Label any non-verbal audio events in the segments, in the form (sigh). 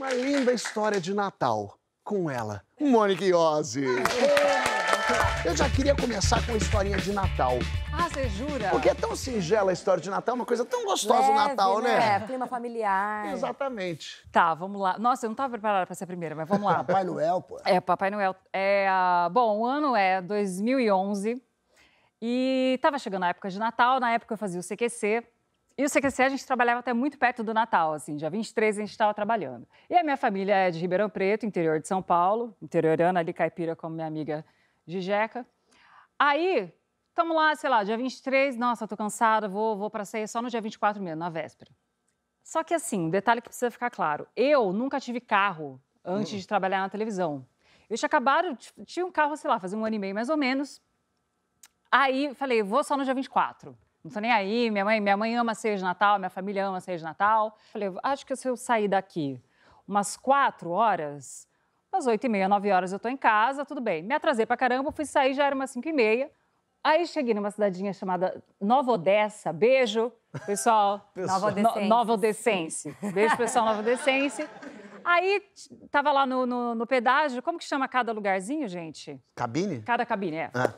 Uma linda história de Natal com ela, Mônica Iose. Eu já queria começar com uma historinha de Natal. Ah, você jura? Porque é tão singela a história de Natal, uma coisa tão gostosa o Natal, né? É, clima familiar. Exatamente. Tá, vamos lá. Nossa, eu não estava preparada para ser a primeira, mas vamos lá. (laughs) Papai Noel, pô. É, Papai Noel. É, bom, o ano é 2011 e estava chegando a época de Natal. Na época eu fazia o CQC, e o CQC a gente trabalhava até muito perto do Natal, assim, dia 23 a gente estava trabalhando. E a minha família é de Ribeirão Preto, interior de São Paulo, interiorana ali, caipira, como minha amiga Gijeca. Aí, estamos lá, sei lá, dia 23, nossa, tô cansada, vou, vou para ceia só no dia 24 mesmo, na véspera. Só que assim, um detalhe que precisa ficar claro, eu nunca tive carro antes hum. de trabalhar na televisão. Eu tinha acabado, tinha um carro, sei lá, fazia um ano e meio mais ou menos. Aí, falei, vou só no dia 24. Não tô nem aí, minha mãe, minha mãe ama ceia de Natal, minha família ama ceia de Natal. Falei, acho que se eu sair daqui umas quatro horas, umas oito e meia, nove horas eu tô em casa, tudo bem. Me atrasei pra caramba, fui sair, já era umas cinco e meia. Aí cheguei numa cidadinha chamada Nova Odessa, beijo, pessoal. (laughs) pessoal. Nova, Odessense. No, Nova Odessense. Beijo, pessoal, Nova Odessense. Aí tava lá no, no, no, pedágio, como que chama cada lugarzinho, gente? Cabine? Cada cabine, é. Ah.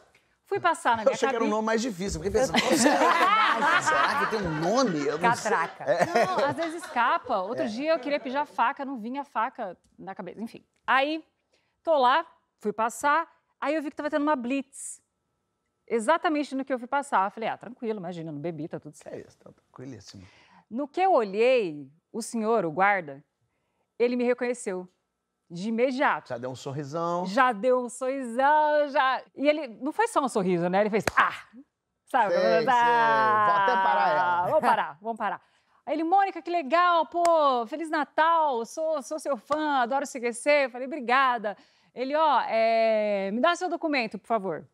Fui passar na minha Eu achei cabine. que era um nome mais difícil, porque pensava, será? (laughs) será que tem um nome? Eu não Catraca. Sei. É. Não, às vezes escapa. Outro é. dia eu queria pedir faca, não vinha faca na cabeça. Enfim. Aí, tô lá, fui passar, aí eu vi que tava tendo uma blitz. Exatamente no que eu fui passar. Eu falei, ah, tranquilo, imagina, não bebi, tá tudo certo. É isso, tá tranquilíssimo. No que eu olhei, o senhor, o guarda, ele me reconheceu de imediato. Já deu um sorrisão. Já deu um sorrisão, já. E ele não foi só um sorriso, né? Ele fez ah! Sabe? Sei, sei. Ah!", vou até parar ela. Ah, vamos parar, vamos parar. Aí ele, Mônica, que legal, pô, Feliz Natal, sou, sou seu fã, adoro se conhecer. Falei, obrigada. Ele, ó, é... me dá seu documento, por favor.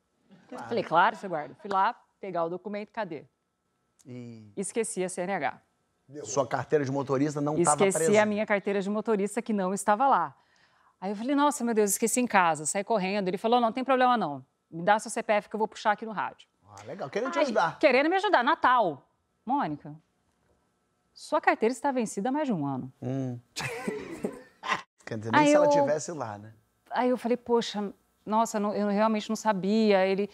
Claro. Falei, claro, você guarda. Fui lá pegar o documento, cadê? E... Esqueci a CNH. Sua carteira de motorista não estava presa. Esqueci a minha carteira de motorista que não estava lá. Aí eu falei, nossa, meu Deus, esqueci em casa, saí correndo. Ele falou, não, não tem problema não, me dá seu CPF que eu vou puxar aqui no rádio. Ah, legal, querendo te ajudar. Querendo me ajudar, Natal. Mônica, sua carteira está vencida há mais de um ano. Hum. (laughs) Quer dizer, nem Aí se eu... ela tivesse lá, né? Aí eu falei, poxa, nossa, eu realmente não sabia. Ele,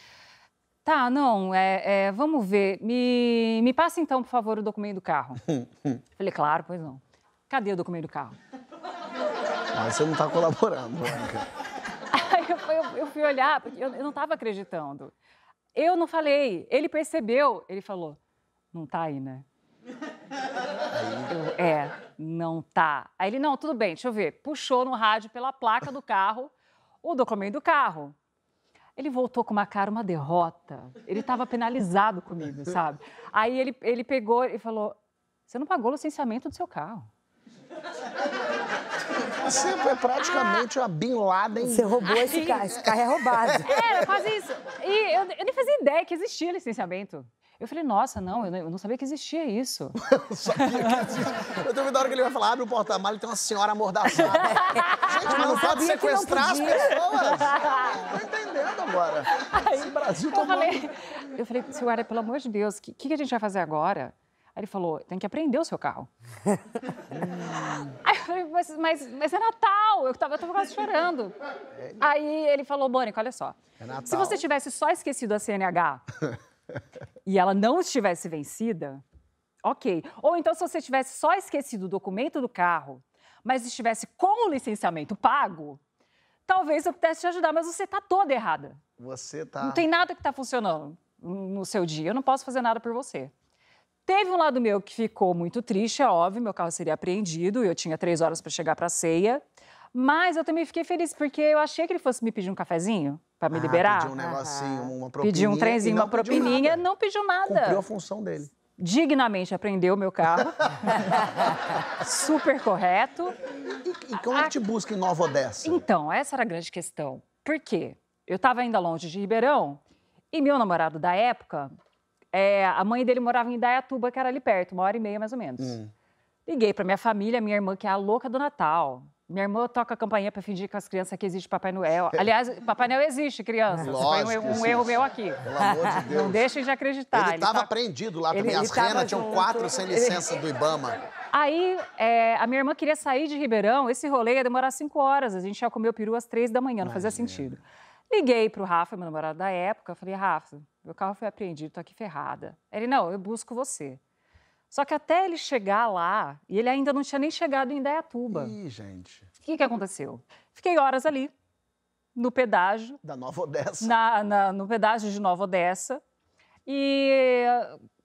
tá, não, é, é, vamos ver. Me, me passa então, por favor, o documento do carro. (laughs) falei, claro, pois não. Cadê o documento do carro? Mas você não tá colaborando, Mônica. Né? (laughs) Aí eu fui, eu fui olhar, porque eu, eu não tava acreditando. Eu não falei. Ele percebeu. Ele falou: não tá aí, né? Eu, é, não tá. Aí ele, não, tudo bem, deixa eu ver. Puxou no rádio pela placa do carro o documento do carro. Ele voltou com uma cara, uma derrota. Ele estava penalizado comigo, sabe? Aí ele, ele pegou e falou: Você não pagou o licenciamento do seu carro. Você é praticamente ah. uma Bin Laden. Você roubou esse carro, esse carro é roubado. (laughs) É, era quase isso. E eu, eu nem fazia ideia que existia licenciamento. Eu falei, nossa, não, eu não sabia que existia isso. (laughs) sabia que existia. Eu tenho medo hora que ele vai falar, abre o porta-malas e tem uma senhora amordaçada. (laughs) Gente, mas não pode sequestrar não as pessoas. Eu tô entendendo agora. Aí, Esse Brasil eu tá falei, Eu falei, senhora, pelo amor de Deus, o que, que a gente vai fazer agora? Aí ele falou, tem que aprender o seu carro. (laughs) Aí eu falei, mas, mas, mas, é Natal, eu tava, eu tava quase chorando. Aí ele falou, Bônico, olha só, é se você tivesse só esquecido a CNH (laughs) e ela não estivesse vencida, ok. Ou então se você tivesse só esquecido o documento do carro, mas estivesse com o licenciamento pago, talvez eu pudesse te ajudar, mas você tá toda errada. Você tá... Não tem nada que tá funcionando no seu dia, eu não posso fazer nada por você. Teve um lado meu que ficou muito triste, é óbvio, meu carro seria apreendido, eu tinha três horas para chegar para a ceia. Mas eu também fiquei feliz, porque eu achei que ele fosse me pedir um cafezinho para me ah, liberar. Pediu um negocinho, uma propininha. Pediu um trenzinho, uma propininha, pediu não pediu nada. Cumpriu a função dele. Dignamente apreendeu o meu carro. (laughs) Super correto. E, e como a... é que te busca em Nova Odessa? Então, essa era a grande questão. Por quê? Eu estava ainda longe de Ribeirão e meu namorado da época é, a mãe dele morava em Indaiatuba, que era ali perto, uma hora e meia mais ou menos. Hum. Liguei para minha família, minha irmã, que é a louca do Natal. Minha irmã toca a campainha para fingir com as crianças que existe Papai Noel. (laughs) Aliás, Papai Noel existe, criança. Lógico, foi um, um erro meu aqui. Pelo amor de (laughs) Deus. Não deixem de acreditar. Ele estava tá... prendido lá também. Ele, as renas tinham quatro sem (laughs) licença ele... do Ibama. Aí, é, a minha irmã queria sair de Ribeirão. Esse rolê ia demorar cinco horas. A gente ia comer o peru às três da manhã. Não Imagina. fazia sentido. Liguei para o Rafa, meu namorado da época, falei, Rafa, meu carro foi apreendido, estou aqui ferrada. Ele, não, eu busco você. Só que até ele chegar lá, e ele ainda não tinha nem chegado em Dayatuba. Ih, gente. O que, que aconteceu? Fiquei horas ali, no pedágio. Da Nova Odessa. Na, na, no pedágio de Nova Odessa. E.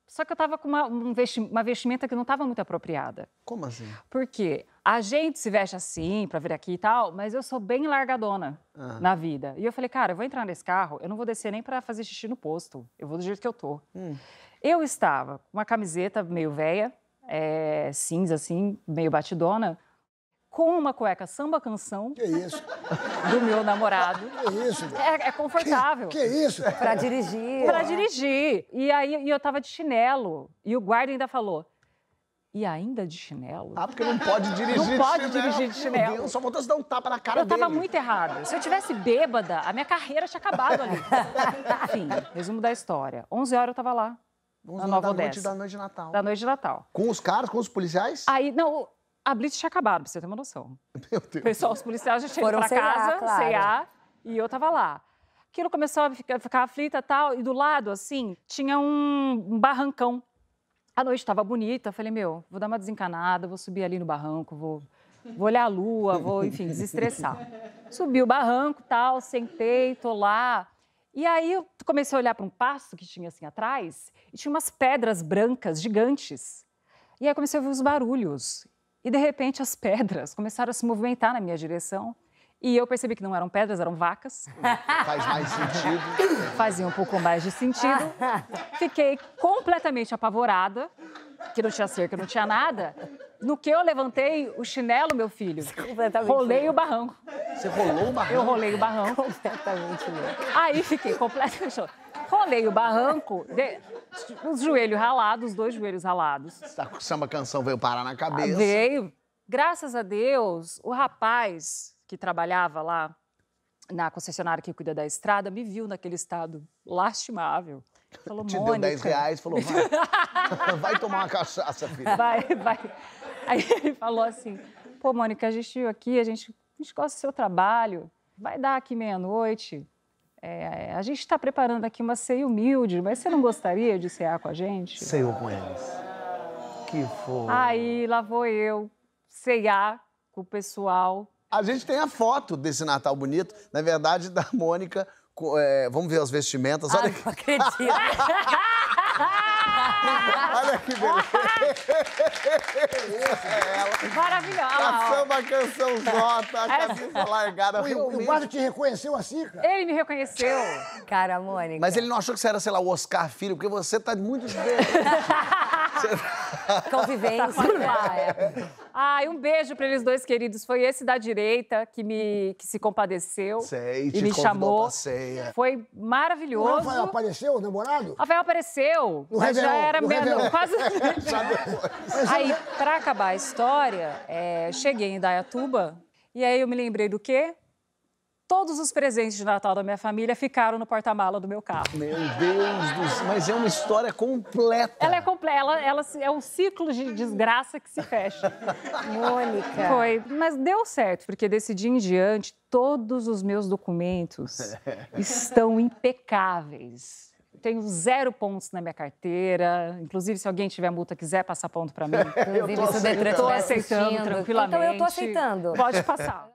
Só que eu estava com uma, um vesti uma vestimenta que não estava muito apropriada. Como assim? Porque a gente se veste assim para vir aqui e tal, mas eu sou bem largadona uhum. na vida. E eu falei, cara, eu vou entrar nesse carro, eu não vou descer nem para fazer xixi no posto. Eu vou do jeito que eu tô. Hum. Eu estava com uma camiseta meio velha, é, cinza assim, meio batidona, com uma cueca samba canção. Que isso? (laughs) Do meu namorado. Que isso? É, é confortável. Que, que isso? Para dirigir. Para dirigir. E aí e eu tava de chinelo e o guarda ainda falou: e ainda de chinelo. Ah, porque não pode dirigir não de chinelo. Não pode dirigir de chinelo. Deus, só voltou a dar um tapa na cara dele. Eu tava muito errado. Se eu tivesse bêbada, a minha carreira tinha acabado ali. (laughs) Enfim, resumo da história. 11 horas eu tava lá. 11 horas da noite da noite de Natal. Da noite de Natal. Com os caras, com os policiais? Aí, não, a blitz tinha acabado, pra você ter uma noção. (laughs) Meu Deus. Pessoal, os policiais já chegaram ido pra casa, claro. e eu tava lá. Aquilo começou a ficar, ficar aflita e tal, e do lado, assim, tinha um, um barrancão a noite estava bonita, falei, meu, vou dar uma desencanada, vou subir ali no barranco, vou, vou olhar a lua, vou, enfim, desestressar. (laughs) Subi o barranco, tal, sentei, tô lá. E aí eu comecei a olhar para um pasto que tinha assim atrás e tinha umas pedras brancas gigantes. E aí comecei a ouvir os barulhos. E de repente as pedras começaram a se movimentar na minha direção. E eu percebi que não eram pedras, eram vacas. (laughs) Faz mais sentido. Fazia um pouco mais de sentido. Fiquei completamente apavorada, que não tinha cerca, não tinha nada. No que eu levantei o chinelo, meu filho, é rolei louco. o barranco. Você rolou o barranco? Eu rolei o barranco. Completamente louco. Aí fiquei completamente Rolei o barranco, de... os joelhos ralados, os dois joelhos ralados. Essa tá samba canção veio parar na cabeça. Ah, veio. Graças a Deus, o rapaz que trabalhava lá na concessionária que cuida da estrada, me viu naquele estado lastimável. Falou, Te deu 10 reais, falou, vai, (laughs) vai tomar uma cachaça, filha. Vai, vai. Aí ele falou assim, pô, Mônica, a gente viu aqui, a gente, a gente gosta do seu trabalho, vai dar aqui meia-noite, é, a gente está preparando aqui uma ceia humilde, mas você não gostaria de cear com a gente? Ceiou com eles. Que foi. Aí lá vou eu ceiar com o pessoal a gente tem a foto desse Natal bonito, na verdade, da (laughs) Mônica. É, vamos ver as vestimentas. Olha ah, que... não acredito. (laughs) Olha que beleza. é Maravilhosa. Passando tá a canção Zota. a é. cabeça largada. O, o guarda te reconheceu assim, cara? Ele me reconheceu. Cara, Mônica. Mas ele não achou que você era, sei lá, o Oscar Filho, porque você tá muito diferente. (laughs) Tá- Convivência. Tá Ai, um beijo para eles dois queridos. Foi esse da direita que me que se compadeceu Sei, e me chamou. Foi maravilhoso. O Rafael apareceu, o namorado? Rafael apareceu. No mas já era meio, quase. (laughs) (laughs) Aí, para acabar a história, é, cheguei em Dayatuba e aí eu me lembrei do quê? Todos os presentes de Natal da minha família ficaram no porta-mala do meu carro. Meu Deus do céu, mas é uma história completa. Ela é completa, ela, ela, é um ciclo de desgraça que se fecha. (laughs) Mônica. Foi, mas deu certo, porque desse dia em diante, todos os meus documentos (laughs) estão impecáveis tenho zero pontos na minha carteira. Inclusive, se alguém tiver multa, quiser passar ponto para mim. (laughs) Inclusive, se o Detran aceitando tranquilamente. Então, eu estou aceitando. Pode passar.